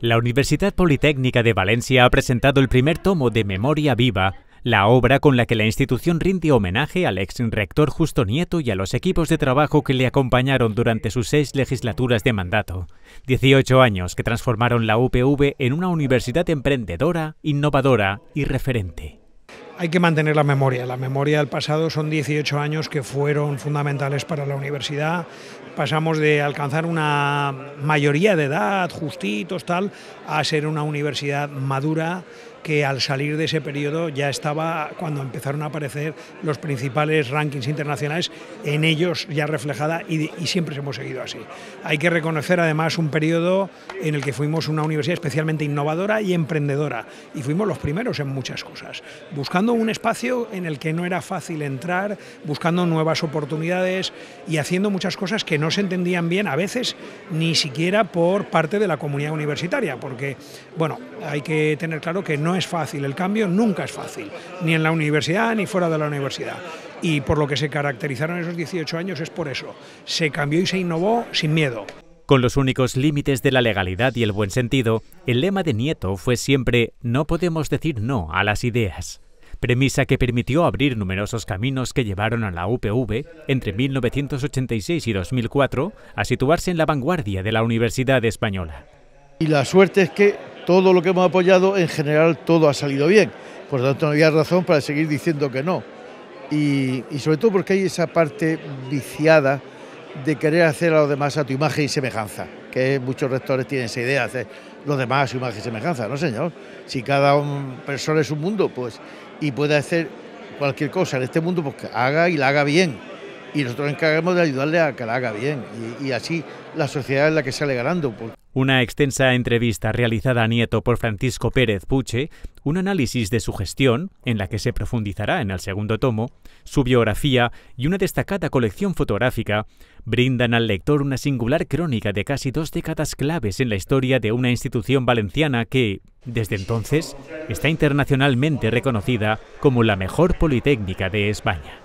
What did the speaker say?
La Universidad Politécnica de Valencia ha presentado el primer tomo de Memoria Viva, la obra con la que la institución rinde homenaje al ex rector Justo Nieto y a los equipos de trabajo que le acompañaron durante sus seis legislaturas de mandato. 18 años que transformaron la UPV en una universidad emprendedora, innovadora y referente hay que mantener la memoria. La memoria del pasado son 18 años que fueron fundamentales para la universidad. Pasamos de alcanzar una mayoría de edad, justitos, tal, a ser una universidad madura, que al salir de ese periodo ya estaba, cuando empezaron a aparecer los principales rankings internacionales, en ellos ya reflejada y, y siempre hemos seguido así. Hay que reconocer además un periodo en el que fuimos una universidad especialmente innovadora y emprendedora y fuimos los primeros en muchas cosas, buscando un espacio en el que no era fácil entrar, buscando nuevas oportunidades y haciendo muchas cosas que no se entendían bien a veces ni siquiera por parte de la comunidad universitaria, porque bueno, hay que tener claro que no es fácil, el cambio nunca es fácil, ni en la universidad ni fuera de la universidad. Y por lo que se caracterizaron esos 18 años es por eso, se cambió y se innovó sin miedo. Con los únicos límites de la legalidad y el buen sentido, el lema de Nieto fue siempre no podemos decir no a las ideas, premisa que permitió abrir numerosos caminos que llevaron a la UPV entre 1986 y 2004 a situarse en la vanguardia de la Universidad Española. Y la suerte es que todo lo que hemos apoyado, en general todo ha salido bien. Por lo tanto, no había razón para seguir diciendo que no. Y, sobre todo porque hay esa parte viciada de querer hacer a los demás a tu imagen y semejanza, que muchos rectores tienen esa idea, hacer los demás a su imagen y semejanza, ¿no, señor? Si cada persona es un mundo, pues, y puede hacer cualquier cosa en este mundo, pues que haga y la haga bien. Y nosotros encargamos de ayudarle a que la haga bien. Y, así la sociedad es la que sale ganando. Una extensa entrevista realizada a Nieto por Francisco Pérez Puche, un análisis de su gestión, en la que se profundizará en el segundo tomo, su biografía y una destacada colección fotográfica, brindan al lector una singular crónica de casi dos décadas claves en la historia de una institución valenciana que, desde entonces, está internacionalmente reconocida como la mejor politécnica de España.